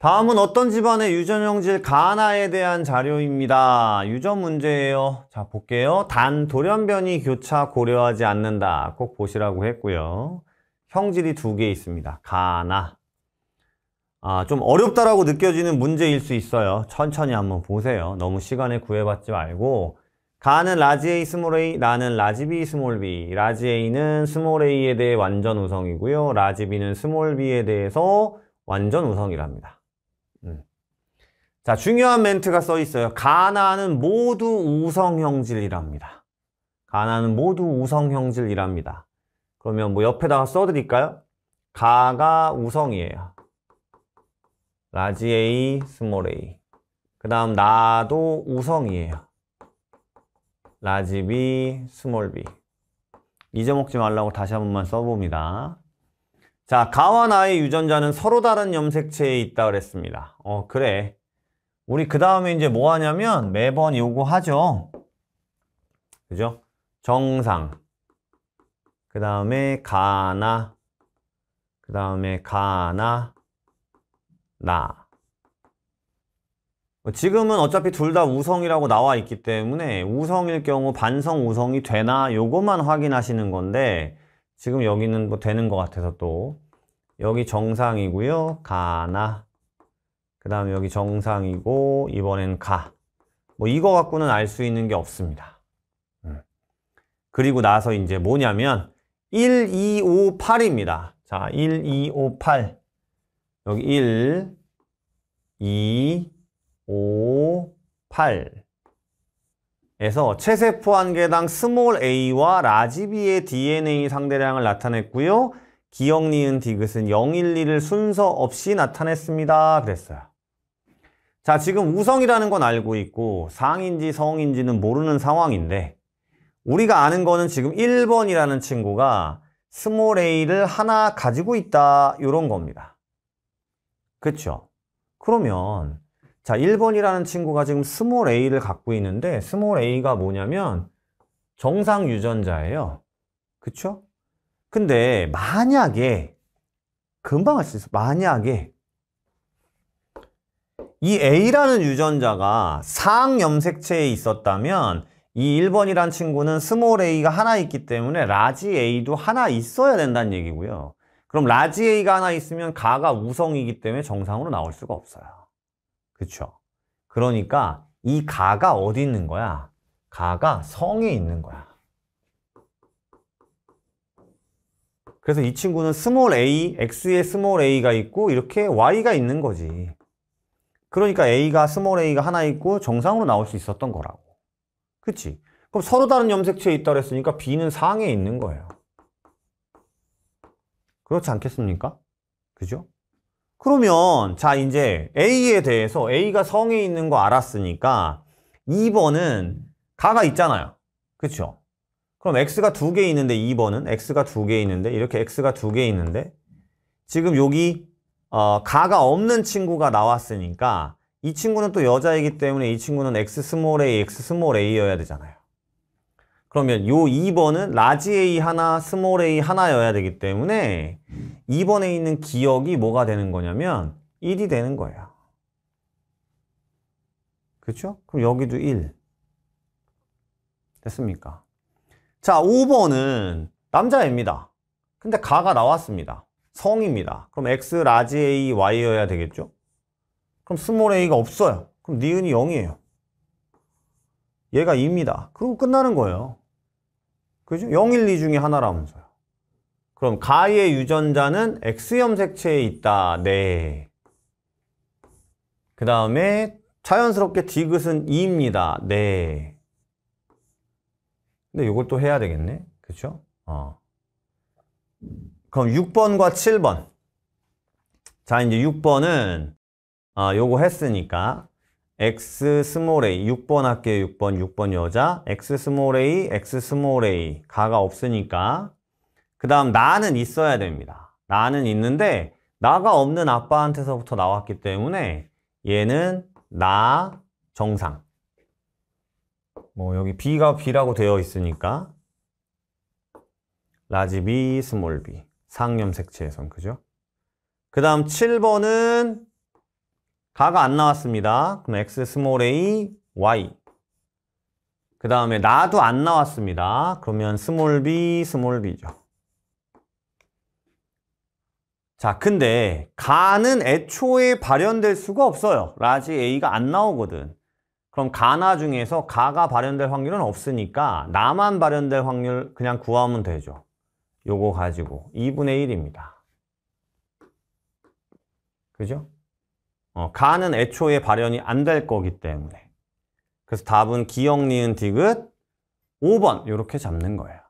다음은 어떤 집안의 유전형질 가나에 대한 자료입니다. 유전 문제예요. 자, 볼게요. 단, 돌연변이 교차 고려하지 않는다. 꼭 보시라고 했고요. 형질이 두 개 있습니다. 가나. 아, 좀 어렵다라고 느껴지는 문제일 수 있어요. 천천히 한번 보세요. 너무 시간에 구애받지 말고 가는 라지 A 스몰 A, 나는 라지 B 스몰 B. 라지 A는 스몰 A에 대해 완전 우성이고요. 라지 B는 스몰 B에 대해서 완전 우성이랍니다. 자, 중요한 멘트가 써 있어요. 가나는 모두 우성형질이랍니다. 가나는 모두 우성형질이랍니다. 그러면 뭐 옆에다가 써드릴까요? 가가 우성이에요. 라지 A, 스몰 A. 그 다음 나도 우성이에요. 라지 B, 스몰 B. 잊어먹지 말라고 다시 한 번만 써봅니다. 자, 가와 나의 유전자는 서로 다른 염색체에 있다 고 그랬습니다. 어, 그래. 우리 그 다음에 이제 뭐 하냐면 매번 요구 하죠. 그죠? 정상. 그 다음에 가나. 그 다음에 가나. 나. 뭐 지금은 어차피 둘 다 우성이라고 나와 있기 때문에 우성일 경우 반성 우성이 되나 요것만 확인하시는 건데 지금 여기는 뭐 되는 것 같아서 또 여기 정상이고요. 가나. 그 다음에 여기 정상이고 이번엔 가. 뭐 이거 갖고는 알 수 있는 게 없습니다. 음. 그리고 나서 이제 뭐냐면 1, 2, 5, 8입니다. 자, 1, 2, 5, 8. 여기 1, 2, 5, 8. 에서 체세포 한 개당 스몰 a와 라지 b의 DNA 상대량을 나타냈고요. 기억 니은 디귿은 012를 순서 없이 나타냈습니다. 그랬어요. 자 지금 우성이라는 건 알고 있고 상인지 성인지는 모르는 상황인데 우리가 아는 거는 지금 1번이라는 친구가 스몰 A를 하나 가지고 있다 이런 겁니다. 그렇죠 그러면 자 1번이라는 친구가 지금 스몰 A를 갖고 있는데 스몰 A가 뭐냐면 정상 유전자예요. 그렇죠 근데 만약에 금방 할 수 있어. 만약에 이 A라는 유전자가 상염색체에 있었다면 이 1번이란 친구는 스몰 a가 하나 있기 때문에 라지 a도 하나 있어야 된다는 얘기고요. 그럼 라지 a가 하나 있으면 가가 우성이기 때문에 정상으로 나올 수가 없어요. 그렇죠? 그러니까 이 가가 어디 있는 거야? 가가 성에 있는 거야. 그래서 이 친구는 스몰 a, x에 스몰 a가 있고 이렇게 y가 있는 거지. 그러니까 A가 스몰 A가 하나 있고 정상으로 나올 수 있었던 거라고. 그치? 그럼 서로 다른 염색체에 있다 그랬으니까 B는 상에 있는 거예요. 그렇지 않겠습니까? 그죠? 그러면 자 이제 A에 대해서 A가 성에 있는 거 알았으니까 2번은 가가 있잖아요. 그쵸 그럼 X가 두 개 있는데 2번은 X가 두 개 있는데 이렇게 X가 두 개 있는데 지금 여기 어, 가가 없는 친구가 나왔으니까 이 친구는 또 여자이기 때문에 이 친구는 x 스몰 a, x 스몰 a여야 되잖아요. 그러면 요 2번은 라지 a 하나, 스몰 a 하나여야 되기 때문에 2번에 있는 기억이 뭐가 되는 거냐면 1이 되는 거예요. 그렇죠? 그럼 여기도 1. 됐습니까? 자, 5번은 남자입니다. 근데 가가 나왔습니다. 성입니다. 그럼 x 라지 a y여야 되겠죠? 그럼 스몰 a가 없어요. 그럼 니은이 0이에요. 얘가 2입니다. 그리고 끝나는 거예요. 그죠? 0, 1, 2 중에 하나라면서요. 그럼 가의 유전자는 X염색체에 있다. 네. 그 다음에 자연스럽게 디귿은 2입니다. 네. 근데 이걸 또 해야 되겠네. 그쵸? 어. 그럼 6번과 7번. 자, 이제 6번은 아, 요거 했으니까 X 스몰 A, 6번 할게요. 6번, 6번 여자. X 스몰 A, X 스몰 A. 가가 없으니까. 그 다음 나는 있어야 됩니다. 나는 있는데 나가 없는 아빠한테서부터 나왔기 때문에 얘는 나 정상. 뭐 여기 B가 B라고 되어 있으니까 라지 B, 스몰 B. 상염색체에선 그죠? 그 다음 7번은 가가 안 나왔습니다. 그럼 x 스몰 a y 그 다음에 나도 안 나왔습니다. 그러면 스몰 b 스몰 b죠. 자 근데 가는 애초에 발현될 수가 없어요. 라지 a가 안 나오거든. 그럼 가나 중에서 가가 발현될 확률은 없으니까 나만 발현될 확률 그냥 구하면 되죠. 요거 가지고 2분의 1입니다. 그죠? 어, 가는 애초에 발현이 안 될 거기 때문에 그래서 답은 기역 니은 디귿 5번 이렇게 잡는 거예요.